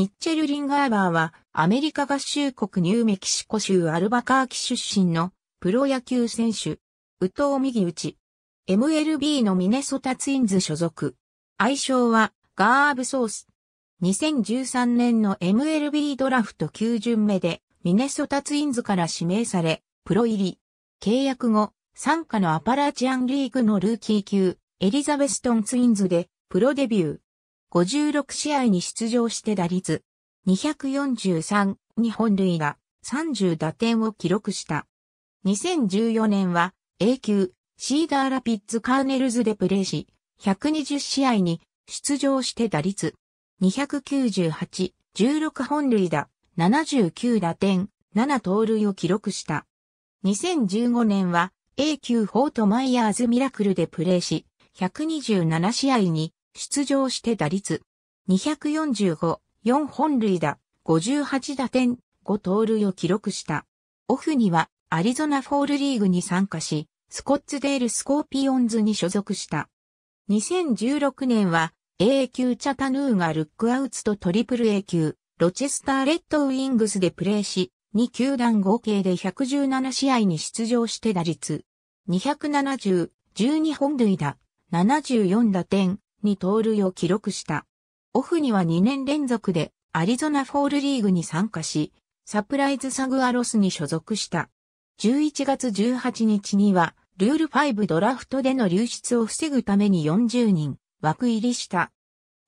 ミッチェル・リンガーバーは、アメリカ合衆国ニューメキシコ州アルバカーキ出身のプロ野球選手、宇藤右打ち。MLB のミネソタツインズ所属。愛称は、ガーブソース。2013年の MLB ドラフト9巡目で、ミネソタツインズから指名され、プロ入り。契約後、参加のアパラチアンリーグのルーキー級、エリザベストンツインズで、プロデビュー。56試合に出場して打率243日本類が30打点を記録した。2014年は A 級シーダーラピッツカーネルズでプレーし、120試合に出場して打率298、16本類打、79打点、7盗塁を記録した。2015年は A 級フォートマイヤーズミラクルでプレーし、127試合に出場して打率245、4本塁打、58打点、5盗塁を記録した。オフにはアリゾナフォールリーグに参加し、スコッツデールスコーピオンズに所属した。2016年は A 級チャタヌーがルックアウツとトリプル A 級ロチェスターレッドウィングスでプレーし、2球団合計で117試合に出場して打率270、12本塁打、74打点、に盗塁を記録した。オフには2年連続でアリゾナフォールリーグに参加し、サプライズサグアロスに所属した。11月18日には、ルール5ドラフトでの流出を防ぐために40人枠入りした。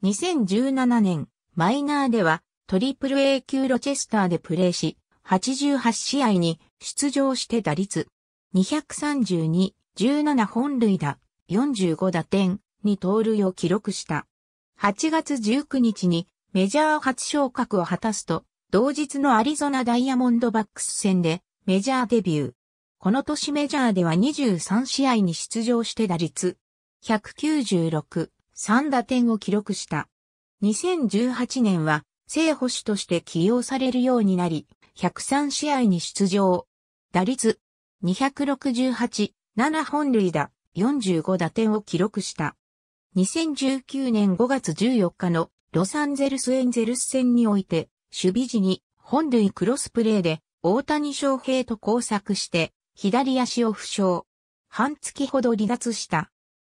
2017年、マイナーでは、トリプル A 級ロチェスターでプレーし、88試合に出場して打率232、17本塁打、45打点、に盗塁を記録した。8月19日にメジャー初昇格を果たすと、同日のアリゾナダイヤモンドバックス戦でメジャーデビュー。この年メジャーでは23試合に出場して打率196、3打点を記録した。2018年は正捕手として起用されるようになり、103試合に出場。打率268、7本塁打、45打点を記録した。2019年5月14日のロサンゼルスエンゼルス戦において、守備時に本塁クロスプレーで大谷翔平と交錯して左足を負傷。半月ほど離脱した。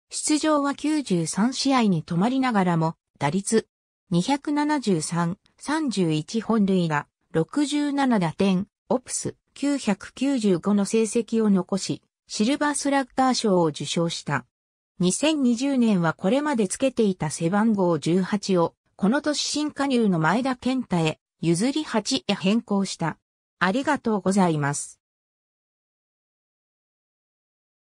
出場は93試合に止まりながらも、打率273、31本塁打、67打点、オプス995の成績を残し、シルバースラッガー賞を受賞した。2020年はこれまでつけていた背番号18を、この年新加入の前田健太へ、譲り8へ変更した。ありがとうございます。